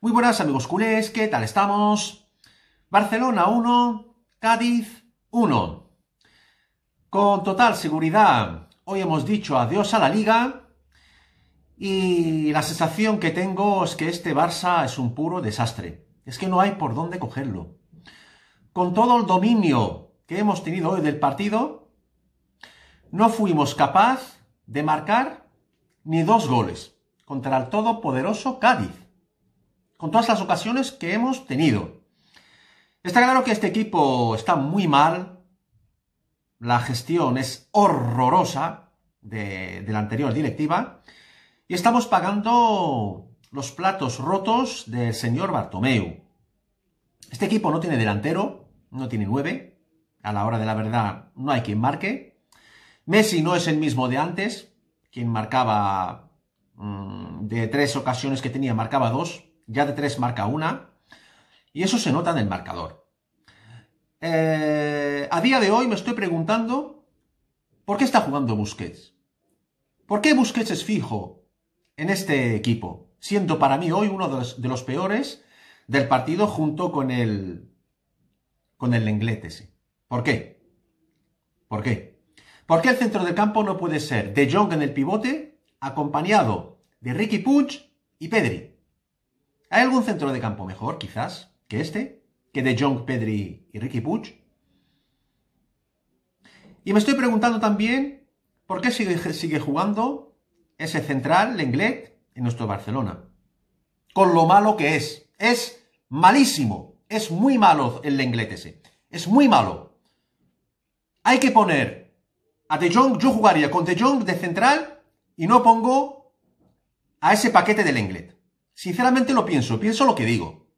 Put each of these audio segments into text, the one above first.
Muy buenas amigos culés, ¿qué tal estamos? Barcelona 1, Cádiz 1. Con total seguridad, hoy hemos dicho adiós a la liga y la sensación que tengo es que este Barça es un puro desastre. Es que no hay por dónde cogerlo. Con todo el dominio que hemos tenido hoy del partido, no fuimos capaz de marcar ni dos goles contra el todopoderoso Cádiz con todas las ocasiones que hemos tenido. Está claro que este equipo está muy mal, la gestión es horrorosa de, la anterior directiva y estamos pagando los platos rotos del señor Bartomeu. Este equipo no tiene delantero, no tiene nueve, a la hora de la verdad no hay quien marque. Messi no es el mismo de antes, quien marcaba mm, de tres ocasiones que tenía, marcaba dos, ya de tres marca una, y eso se nota en el marcador. Eh, a día de hoy me estoy preguntando por qué está jugando Busquets. ¿Por qué Busquets es fijo en este equipo? Siendo para mí hoy uno de los, peores del partido junto con el. con el englete, ¿Por qué? ¿Por qué? ¿Por qué el centro de campo no puede ser De Jong en el pivote, acompañado de Ricky Puig y Pedri? ¿Hay algún centro de campo mejor, quizás, que este? ¿Que de Jong, Pedri y Ricky Puig? Y me estoy preguntando también por qué sigue, jugando ese central, Lenglet, en nuestro Barcelona. Con lo malo que es. Es malísimo. Es muy malo el Lenglet ese. Es muy malo. Hay que poner a De Jong, yo jugaría con De Jong de central y no pongo a ese paquete del Lenglet. Sinceramente lo pienso, pienso lo que digo.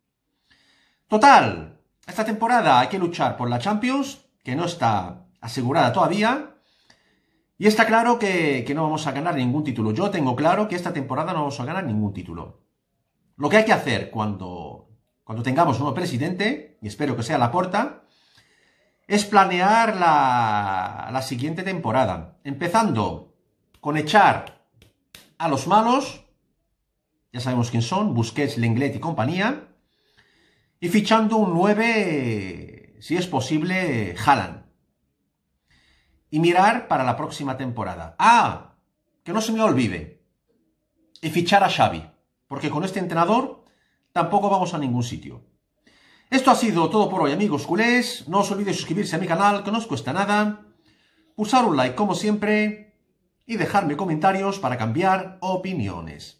Total, esta temporada hay que luchar por la Champions, que no está asegurada todavía. Y está claro que, no vamos a ganar ningún título. Yo tengo claro que esta temporada no vamos a ganar ningún título. Lo que hay que hacer cuando, cuando tengamos un nuevo presidente, y espero que sea la porta, es planear la, la siguiente temporada. Empezando con echar a los malos ya sabemos quién son, Busquets, Lenglet y compañía. Y fichando un 9, si es posible, Haaland. Y mirar para la próxima temporada. Ah, que no se me olvide. Y fichar a Xavi, porque con este entrenador tampoco vamos a ningún sitio. Esto ha sido todo por hoy, amigos culés. No os olvidéis suscribirse a mi canal, que no os cuesta nada. Pulsar un like, como siempre. Y dejarme comentarios para cambiar opiniones.